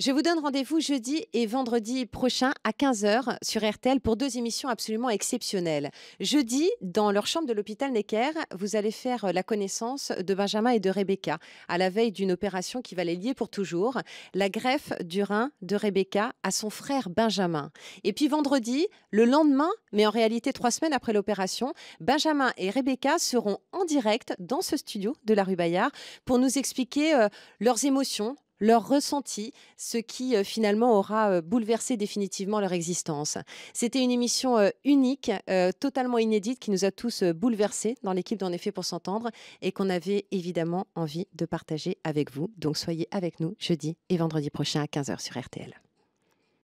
Je vous donne rendez-vous jeudi et vendredi prochain à 15h sur RTL pour deux émissions absolument exceptionnelles. Jeudi, dans leur chambre de l'hôpital Necker, vous allez faire euh, la connaissance de Benjamin et de Rebecca à la veille d'une opération qui va les lier pour toujours, la greffe du rein de Rebecca à son frère Benjamin. Et puis vendredi, le lendemain, mais en réalité trois semaines après l'opération, Benjamin et Rebecca seront en direct dans ce studio de la rue Bayard pour nous expliquer euh, leurs émotions, leur ressenti, ce qui euh, finalement aura euh, bouleversé définitivement leur existence. C'était une émission euh, unique, totalement inédite, qui nous a tous bouleversés dans l'équipe d'En effet pour s'entendre et qu'on avait évidemment envie de partager avec vous. Donc soyez avec nous jeudi et vendredi prochain à 15h sur RTL.